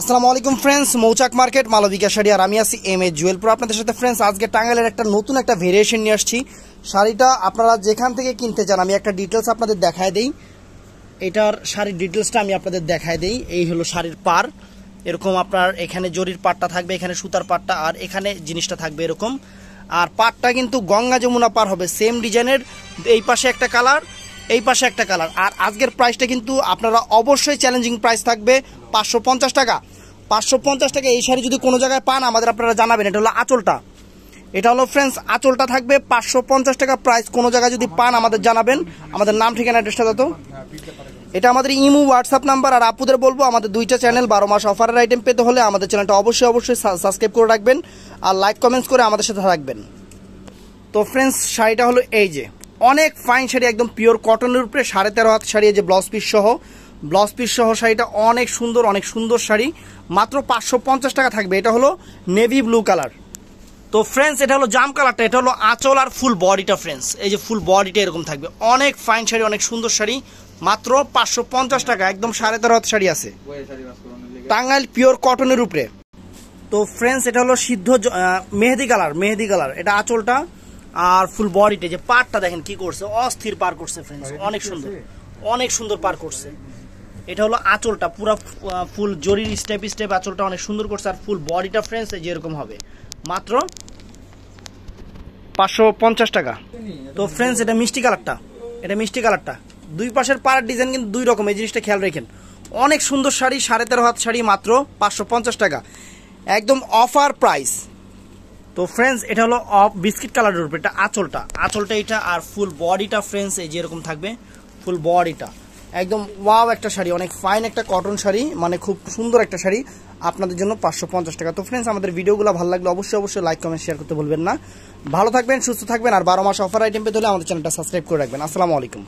আসসালামু আলাইকুম ফ্রেন্ডস মৌচাক মার্কেট মালবিকা শাড়ি আর আমি আছি এম এ জুয়েলপুর আপনাদের সাথে ফ্রেন্ডস আজকে টাঙ্গাইলের একটা নতুন একটা ভেরিয়েশন নিয়ে আসছি শাড়িটা আপনারা যেখান থেকে কিনতে চান আমি একটা ডিটেলস আপনাদের দেখায় দিই এটার শাড়ির ডিটেলসটা আমি আপনাদের দেখায় দিই এই হলো শাড়ির পার এরকম আপনার এখানে জরির পাটটা থাকবে এখানে সুতার পাটটা আর এখানে জিনিসটা থাকবে এরকম আর পাটটা কিন্তু গঙ্গা যমুনা পার হবে সেম ডিজাইনের এই পাশে একটা কালার এই পাশে একটা কালার আর আজকের প্রাইসটা কিন্তু আপনারা অবশ্যই চ্যালেঞ্জিং প্রাইস থাকবে পাঁচশো টাকা পাঁচশো টাকা এই শাড়ি যদি কোনো জায়গায় পান আমাদের আপনারা জানাবেন এটা হলো আঁচলটা এটা হলো ফ্রেন্ডস আঁচলটা থাকবে পাঁচশো পঞ্চাশ টাকা প্রাইস কোনো জায়গায় যদি পান আমাদের জানাবেন আমাদের নাম ঠিকানা অ্যাড্রেসটা তো এটা আমাদের ইমু হোয়াটসঅ্যাপ নাম্বার আর আপুদের বলবো আমাদের দুইটা চ্যানেল বারো মাস অফারের আইটেম পেতে হলে আমাদের চ্যানেলটা অবশ্যই অবশ্যই সাবস্ক্রাইব করে রাখবেন আর লাইক কমেন্টস করে আমাদের সাথে থাকবেন তো ফ্রেন্ডস শাড়িটা হলো এই যে অনেক ফাইন শাড়ি একদম পিওর কটনের উপরে সাড়ে তেরো হাত শাড়ি যে ব্লাউজ পিস সহ ব্লাউজ পিস সহ শাড়িটা অনেক সুন্দর অনেক সুন্দর শাড়ি মাত্র পাঁচশো পঞ্চাশ টাকা থাকবে এটা হলো নেভি ব্লু কালার তো ফ্রেন্ডস এটা হলো জাম কালারটা এটা হলো আঁচল আর ফুল বডিটা ফ্রেন্ডস এই যে ফুল বডিটা এরকম থাকবে অনেক ফাইন শাড়ি অনেক সুন্দর শাড়ি মাত্র পাঁচশো পঞ্চাশ টাকা একদম সাড়ে তেরো হাত শাড়ি আছে টাঙ্গাইল পিওর কটনের উপরে তো ফ্রেন্ডস এটা হলো সিদ্ধ মেহেদি কালার মেহেদি কালার এটা আঁচলটা আর ফুল বডিটা যে পারটা দেখেন কি করছে অস্থির পার করছে ফ্রেন্ডস অনেক সুন্দর অনেক সুন্দর পার করছে এটা হলো আঁচলটা পুরো ফুল জরির স্টেপ স্টেপ আঁচলটা অনেক সুন্দর করছে আর ফুল বডিটা ফ্রেন্ডস যেরকম হবে মাত্র পাঁচশো পঞ্চাশ টাকা তো ফ্রেন্ডস এটা মিষ্টি কালারটা এটা মিষ্টি কালারটা দুই পাশের পাড়ার ডিজাইন কিন্তু দুই রকম এই জিনিসটা খেয়াল রেখেন অনেক সুন্দর শাড়ি সাড়ে তেরো হাত শাড়ি মাত্র পাঁচশো পঞ্চাশ টাকা একদম অফার প্রাইস তো ফ্রেন্ডস এটা হলো অফ বিস্কিট কালারের উপরে এটা আঁচলটা আঁচলটা এটা আর ফুল বডিটা ফ্রেন্ডস এই যেরকম থাকবে ফুল বডিটা একদম ওয়াও একটা শাড়ি অনেক ফাইন একটা কটন শাড়ি মানে খুব সুন্দর একটা শাড়ি আপনাদের জন্য পাঁচশো পঞ্চাশ টাকা তো ফ্রেন্ডস আমাদের ভিডিওগুলো ভালো লাগলে অবশ্যই অবশ্যই লাইক কমেন্ট শেয়ার করতে ভুলবেন না ভালো থাকবেন সুস্থ থাকবেন আর বারো মাস অফার আইটেম পেতে হলে আমাদের চ্যানেলটা সাবস্ক্রাইব করে রাখবেন আসসালামু আলাইকুম